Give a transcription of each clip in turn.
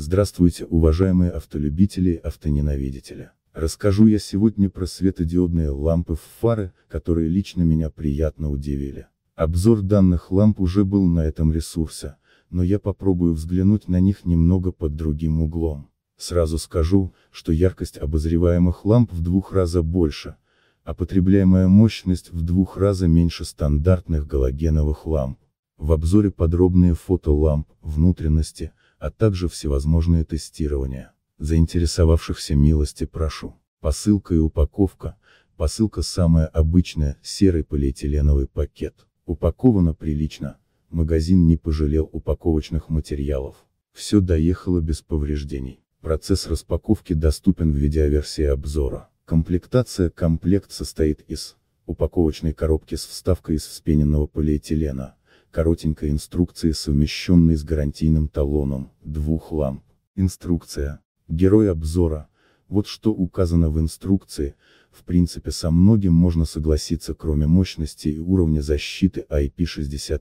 Здравствуйте, уважаемые автолюбители и автоненавидители. Расскажу я сегодня про светодиодные лампы в фары, которые лично меня приятно удивили. Обзор данных ламп уже был на этом ресурсе, но я попробую взглянуть на них немного под другим углом. Сразу скажу, что яркость обозреваемых ламп в двух раза больше, а потребляемая мощность в двух раза меньше стандартных галогеновых ламп. В обзоре подробные фото ламп, внутренности, а также всевозможные тестирования. Заинтересовавшихся милости прошу. Посылка и упаковка. Посылка самая обычная, серый полиэтиленовый пакет. Упаковано прилично, магазин не пожалел упаковочных материалов. Все доехало без повреждений. Процесс распаковки доступен в видеоверсии обзора. Комплектация Комплект состоит из упаковочной коробки с вставкой из вспененного полиэтилена, коротенькая инструкция совмещенной с гарантийным талоном, двух ламп. Инструкция. Герой обзора. Вот что указано в инструкции, в принципе со многим можно согласиться кроме мощности и уровня защиты IP65.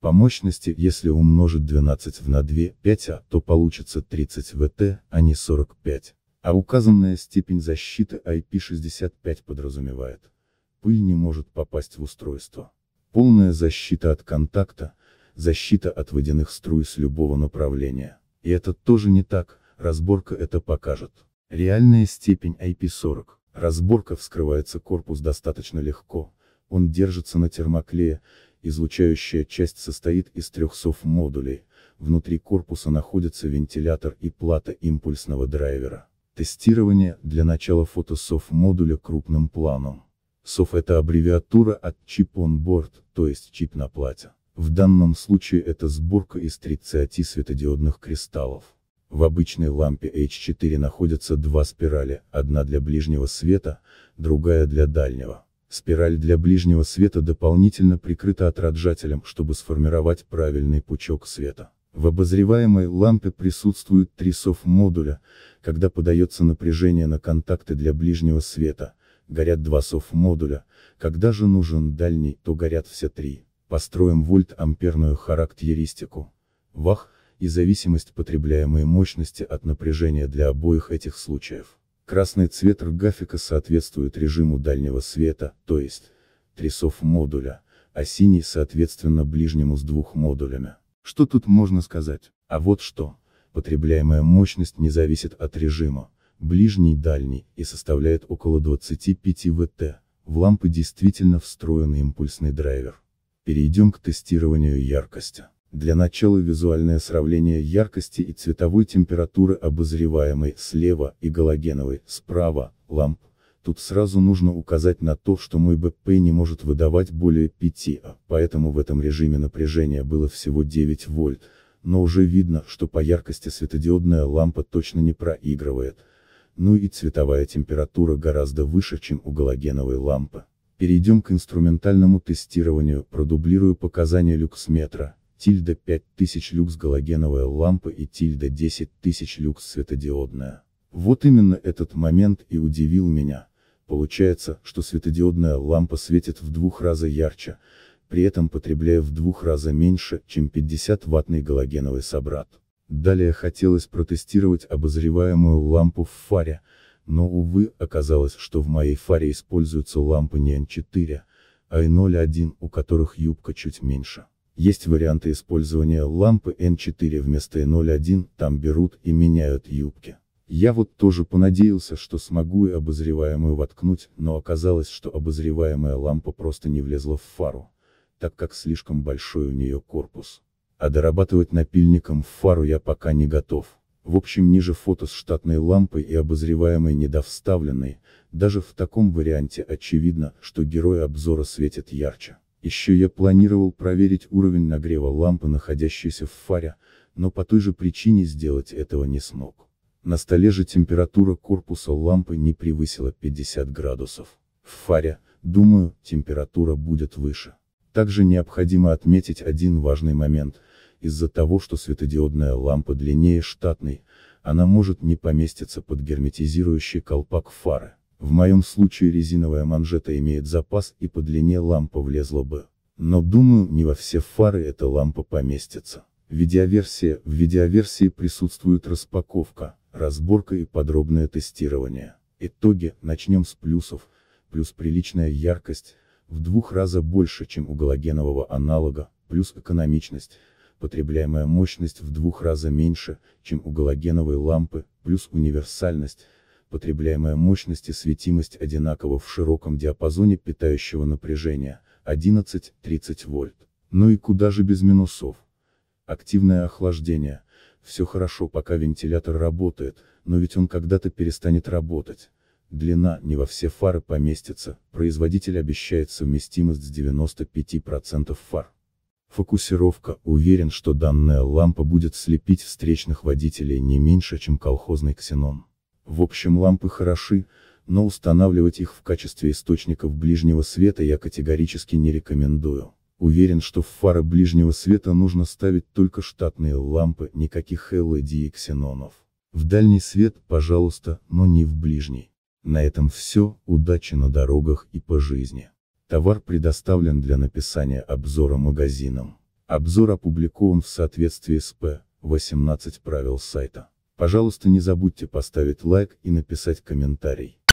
По мощности, если умножить 12 в на 2, 5А, то получится 30 ВТ, а не 45. А указанная степень защиты IP65 подразумевает. Пыль не может попасть в устройство полная защита от контакта, защита от водяных струй с любого направления. И это тоже не так, разборка это покажет. Реальная степень IP40. Разборка вскрывается корпус достаточно легко, он держится на термоклее, излучающая часть состоит из трехсов модулей, внутри корпуса находится вентилятор и плата импульсного драйвера. Тестирование для начала фотосов модуля крупным планом. СОФ это аббревиатура от Chip on Board, то есть чип на плате. В данном случае это сборка из 30 светодиодных кристаллов. В обычной лампе H4 находятся два спирали, одна для ближнего света, другая для дальнего. Спираль для ближнего света дополнительно прикрыта отражателем, чтобы сформировать правильный пучок света. В обозреваемой лампе присутствует три софт-модуля, когда подается напряжение на контакты для ближнего света, горят два софт-модуля, когда же нужен дальний, то горят все три. Построим вольт-амперную характеристику. Вах, и зависимость потребляемой мощности от напряжения для обоих этих случаев. Красный цвет графика соответствует режиму дальнего света, то есть, трясов модуля, а синий соответственно ближнему с двух модулями. Что тут можно сказать? А вот что, потребляемая мощность не зависит от режима, ближний и дальний, и составляет около 25 ВТ. В лампы действительно встроен импульсный драйвер. Перейдем к тестированию яркости. Для начала визуальное сравнение яркости и цветовой температуры обозреваемой слева и галогеновой справа ламп. Тут сразу нужно указать на то, что мой БП не может выдавать более 5 А, поэтому в этом режиме напряжение было всего 9 вольт, но уже видно, что по яркости светодиодная лампа точно не проигрывает, ну и цветовая температура гораздо выше, чем у галогеновой лампы. Перейдем к инструментальному тестированию, продублирую показания люксметра, тильда 5000 люкс галогеновая лампа и тильда 10000 люкс светодиодная. Вот именно этот момент и удивил меня. Получается, что светодиодная лампа светит в двух раза ярче, при этом потребляя в двух раза меньше, чем 50-ваттный галогеновый собрат. Далее хотелось протестировать обозреваемую лампу в фаре, но, увы, оказалось, что в моей фаре используются лампы не N4, а N01, у которых юбка чуть меньше. Есть варианты использования лампы N4 вместо N01, там берут и меняют юбки. Я вот тоже понадеялся, что смогу и обозреваемую воткнуть, но оказалось, что обозреваемая лампа просто не влезла в фару, так как слишком большой у нее корпус а дорабатывать напильником в фару я пока не готов. В общем ниже фото с штатной лампой и обозреваемой недовставленной, даже в таком варианте очевидно, что герои обзора светят ярче. Еще я планировал проверить уровень нагрева лампы, находящейся в фаре, но по той же причине сделать этого не смог. На столе же температура корпуса лампы не превысила 50 градусов. В фаре, думаю, температура будет выше. Также необходимо отметить один важный момент – из-за того, что светодиодная лампа длиннее штатной, она может не поместиться под герметизирующий колпак фары. В моем случае резиновая манжета имеет запас и по длине лампа влезла бы. Но думаю, не во все фары эта лампа поместится. Видеоверсия. В видеоверсии присутствует распаковка, разборка и подробное тестирование. Итоги. Начнем с плюсов. Плюс приличная яркость, в двух раза больше, чем у галогенового аналога, плюс экономичность, потребляемая мощность в двух раза меньше, чем у галогеновой лампы, плюс универсальность, потребляемая мощность и светимость одинакова в широком диапазоне питающего напряжения, 11-30 вольт. Ну и куда же без минусов? Активное охлаждение. Все хорошо, пока вентилятор работает, но ведь он когда-то перестанет работать. Длина не во все фары поместится, производитель обещает совместимость с 95% фар. Фокусировка, уверен, что данная лампа будет слепить встречных водителей не меньше, чем колхозный ксенон. В общем лампы хороши, но устанавливать их в качестве источников ближнего света я категорически не рекомендую. Уверен, что в фары ближнего света нужно ставить только штатные лампы, никаких LED и ксенонов. В дальний свет, пожалуйста, но не в ближний. На этом все, удачи на дорогах и по жизни. Товар предоставлен для написания обзора магазинам. Обзор опубликован в соответствии с П. 18 правил сайта. Пожалуйста, не забудьте поставить лайк и написать комментарий.